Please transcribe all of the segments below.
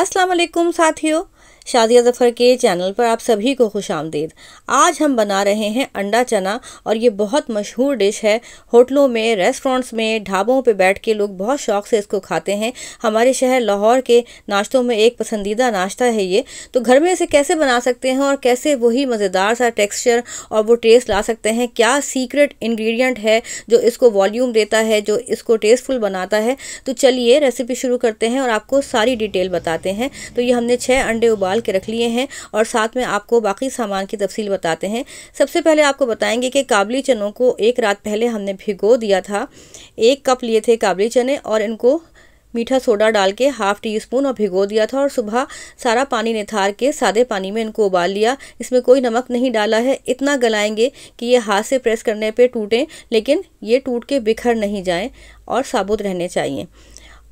असलकुम साथियों शादिया ज़फ़र के चैनल पर आप सभी को खुश आमदीद आज हम बना रहे हैं अंडा चना और ये बहुत मशहूर डिश है होटलों में रेस्टोरेंट्स में ढाबों पे बैठ के लोग बहुत शौक से इसको खाते हैं हमारे शहर लाहौर के नाश्तों में एक पसंदीदा नाश्ता है ये तो घर में इसे कैसे बना सकते हैं और कैसे वही मज़ेदार सा टेक्स्चर और वो टेस्ट ला सकते हैं क्या सीक्रेट इन्ग्रीडियंट है जो इसको वॉल्यूम देता है जो इसको टेस्टफुल बनाता है तो चलिए रेसिपी शुरू करते हैं और आपको सारी डिटेल बताते हैं तो ये हमने छः अंडे उबाल निकाल के रख लिए हैं और साथ में आपको बाकी सामान की तफसील बताते हैं सबसे पहले आपको बताएंगे कि काबली चनों को एक रात पहले हमने भिगो दिया था एक कप लिए थे काबली चने और इनको मीठा सोडा डाल के हाफ टी स्पून और भिगो दिया था और सुबह सारा पानी निथार के सादे पानी में इनको उबाल लिया इसमें कोई नमक नहीं डाला है इतना गलाएंगे कि ये हाथ से प्रेस करने पे टूटें लेकिन ये टूट के बिखर नहीं जाएं और साबुत रहने चाहिए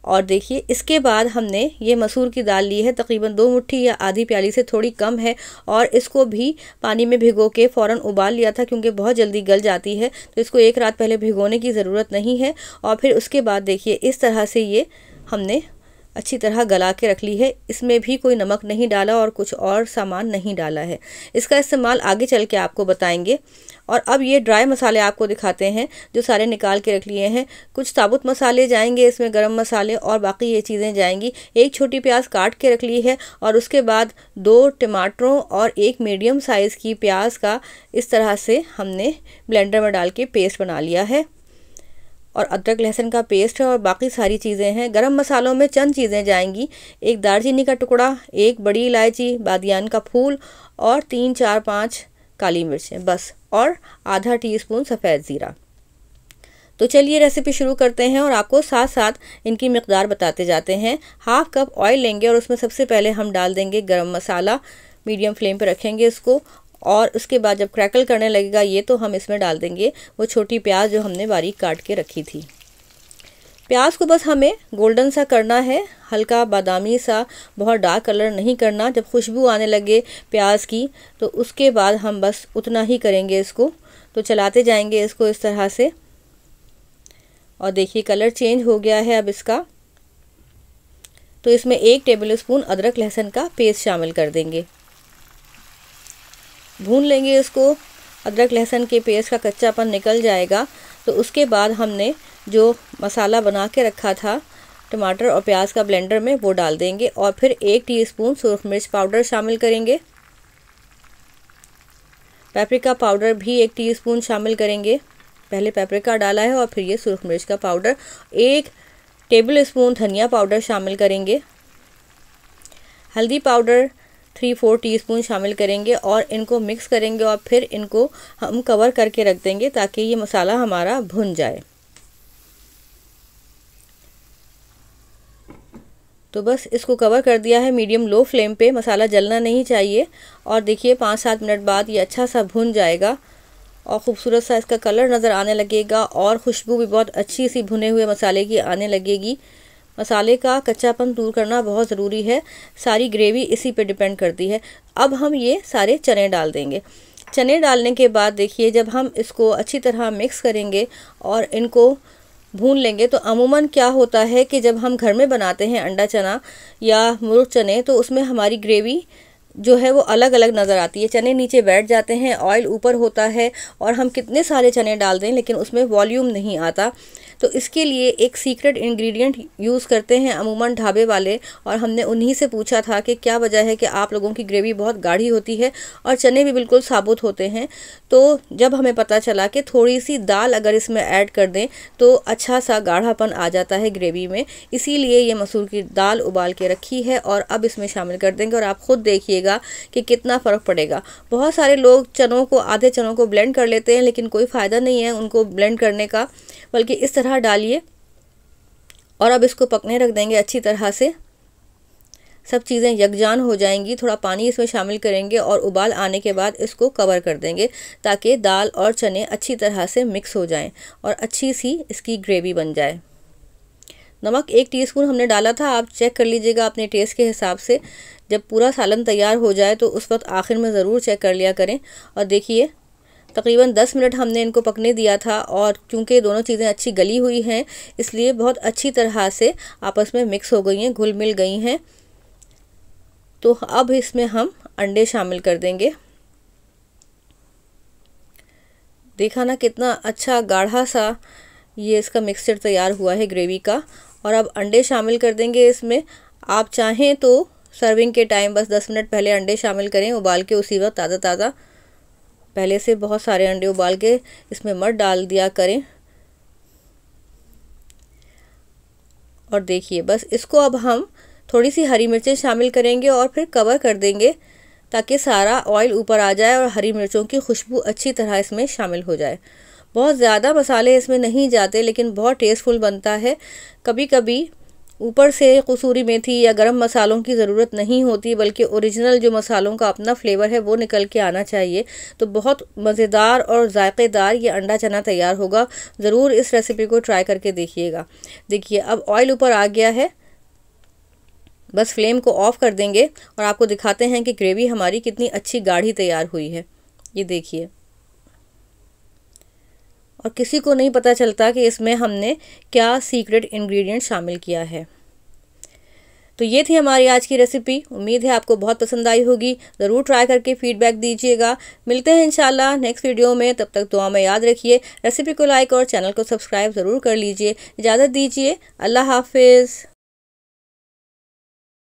और देखिए इसके बाद हमने ये मसूर की दाल ली है तकरीबन दो मुट्ठी या आधी प्याली से थोड़ी कम है और इसको भी पानी में भिगो के फ़ौर उबाल लिया था क्योंकि बहुत जल्दी गल जाती है तो इसको एक रात पहले भिगोने की ज़रूरत नहीं है और फिर उसके बाद देखिए इस तरह से ये हमने अच्छी तरह गला के रख ली है इसमें भी कोई नमक नहीं डाला और कुछ और सामान नहीं डाला है इसका इस्तेमाल आगे चल के आपको बताएंगे और अब ये ड्राई मसाले आपको दिखाते हैं जो सारे निकाल के रख लिए हैं कुछ साबुत मसाले जाएंगे इसमें गरम मसाले और बाकी ये चीज़ें जाएंगी एक छोटी प्याज काट के रख ली है और उसके बाद दो टमाटरों और एक मीडियम साइज़ की प्याज का इस तरह से हमने ब्लेंडर में डाल के पेस्ट बना लिया है और अदरक लहसुन का पेस्ट है और बाकी सारी चीज़ें हैं गरम मसालों में चंद चीज़ें जाएंगी एक दालचीनी का टुकड़ा एक बड़ी इलायची बादियान का फूल और तीन चार पाँच काली मिर्चें बस और आधा टीस्पून सफ़ेद ज़ीरा तो चलिए रेसिपी शुरू करते हैं और आपको साथ साथ इनकी मकदार बताते जाते हैं हाफ कप ऑयल लेंगे और उसमें सबसे पहले हम डाल देंगे गरम मसाला मीडियम फ्लेम पर रखेंगे इसको और उसके बाद जब क्रैकल करने लगेगा ये तो हम इसमें डाल देंगे वो छोटी प्याज जो हमने बारीक काट के रखी थी प्याज को बस हमें गोल्डन सा करना है हल्का बादामी सा बहुत डार्क कलर नहीं करना जब खुशबू आने लगे प्याज की तो उसके बाद हम बस उतना ही करेंगे इसको तो चलाते जाएंगे इसको इस तरह से और देखिए कलर चेंज हो गया है अब इसका तो इसमें एक टेबल स्पून अदरक लहसुन का पेस्ट शामिल कर देंगे भून लेंगे इसको अदरक लहसुन के पेस्ट का कच्चापन निकल जाएगा तो उसके बाद हमने जो मसाला बना के रखा था टमाटर और प्याज का ब्लेंडर में वो डाल देंगे और फिर एक टीस्पून सूरख मिर्च पाउडर शामिल करेंगे पेपरिका पाउडर भी एक टीस्पून शामिल करेंगे पहले पेपरिका डाला है और फिर ये सूरख मिर्च का पाउडर एक टेबल स्पून धनिया पाउडर शामिल करेंगे हल्दी पाउडर थ्री फोर टीस्पून शामिल करेंगे और इनको मिक्स करेंगे और फिर इनको हम कवर करके रख देंगे ताकि ये मसाला हमारा भुन जाए तो बस इसको कवर कर दिया है मीडियम लो फ्लेम पे मसाला जलना नहीं चाहिए और देखिए पाँच सात मिनट बाद ये अच्छा सा भुन जाएगा और ख़ूबसूरत सा इसका कलर नज़र आने लगेगा और खुशबू भी बहुत अच्छी सी भुने हुए मसाले की आने लगेगी मसाले का कच्चापन दूर करना बहुत ज़रूरी है सारी ग्रेवी इसी पे डिपेंड करती है अब हम ये सारे चने डाल देंगे चने डालने के बाद देखिए जब हम इसको अच्छी तरह मिक्स करेंगे और इनको भून लेंगे तो अमूमन क्या होता है कि जब हम घर में बनाते हैं अंडा चना या मुर्ग चने तो उसमें हमारी ग्रेवी जो है वो अलग अलग नज़र आती है चने नीचे बैठ जाते हैं ऑयल ऊपर होता है और हम कितने सारे चने डाल दें लेकिन उसमें वॉल्यूम नहीं आता तो इसके लिए एक सीक्रेट इंग्रेडिएंट यूज़ करते हैं अमूमन ढाबे वाले और हमने उन्हीं से पूछा था कि क्या वजह है कि आप लोगों की ग्रेवी बहुत गाढ़ी होती है और चने भी बिल्कुल साबुत होते हैं तो जब हमें पता चला कि थोड़ी सी दाल अगर इसमें ऐड कर दें तो अच्छा सा गाढ़ापन आ जाता है ग्रेवी में इसीलिए ये मसूर की दाल उबाल के रखी है और अब इसमें शामिल कर देंगे और आप ख़ुद देखिए देखिएगा कि कितना फ़र्क पड़ेगा बहुत सारे लोग चनों को आधे चनों को ब्लेंड कर लेते हैं लेकिन कोई फ़ायदा नहीं है उनको ब्लेंड करने का बल्कि इस तरह डालिए और अब इसको पकने रख देंगे अच्छी तरह से सब चीज़ें यकजान हो जाएंगी थोड़ा पानी इसमें शामिल करेंगे और उबाल आने के बाद इसको कवर कर देंगे ताकि दाल और चने अच्छी तरह से मिक्स हो जाएं और अच्छी सी इसकी ग्रेवी बन जाए नमक एक टीस्पून हमने डाला था आप चेक कर लीजिएगा अपने टेस्ट के हिसाब से जब पूरा सालन तैयार हो जाए तो उस वक्त आखिर में ज़रूर चेक कर लिया करें और देखिए तकरीबन दस मिनट हमने इनको पकने दिया था और चूँकि दोनों चीज़ें अच्छी गली हुई हैं इसलिए बहुत अच्छी तरह से आपस में मिक्स हो गई हैं घुल मिल गई हैं तो अब इसमें हम अंडे शामिल कर देंगे देखा ना कितना अच्छा गाढ़ा सा ये इसका मिक्सचर तैयार हुआ है ग्रेवी का और अब अंडे शामिल कर देंगे इसमें आप चाहें तो सर्विंग के टाइम बस दस मिनट पहले अंडे शामिल करें उबाल के उसी वक्त ताज़ा ताज़ा पहले से बहुत सारे अंडे उबाल के इसमें मत डाल दिया करें और देखिए बस इसको अब हम थोड़ी सी हरी मिर्चें शामिल करेंगे और फिर कवर कर देंगे ताकि सारा ऑयल ऊपर आ जाए और हरी मिर्चों की खुशबू अच्छी तरह इसमें शामिल हो जाए बहुत ज़्यादा मसाले इसमें नहीं जाते लेकिन बहुत टेस्टफुल बनता है कभी कभी ऊपर से कसूरी मेथी या गरम मसालों की ज़रूरत नहीं होती बल्कि ओरिजिनल जो मसालों का अपना फ्लेवर है वो निकल के आना चाहिए तो बहुत मज़ेदार और ज़ायक़ेदार ये अंडा चना तैयार होगा ज़रूर इस रेसिपी को ट्राई करके देखिएगा देखिए अब ऑयल ऊपर आ गया है बस फ्लेम को ऑफ़ कर देंगे और आपको दिखाते हैं कि ग्रेवी हमारी कितनी अच्छी गाढ़ी तैयार हुई है ये देखिए और किसी को नहीं पता चलता कि इसमें हमने क्या सीक्रेट इंग्रेडिएंट शामिल किया है तो ये थी हमारी आज की रेसिपी उम्मीद है आपको बहुत पसंद आई होगी ज़रूर ट्राई करके फीडबैक दीजिएगा मिलते हैं इंशाल्लाह नेक्स्ट वीडियो में तब तक दुआ में याद रखिए रेसिपी को लाइक और चैनल को सब्सक्राइब ज़रूर कर लीजिए इजाज़त दीजिए अल्लाह हाफिज़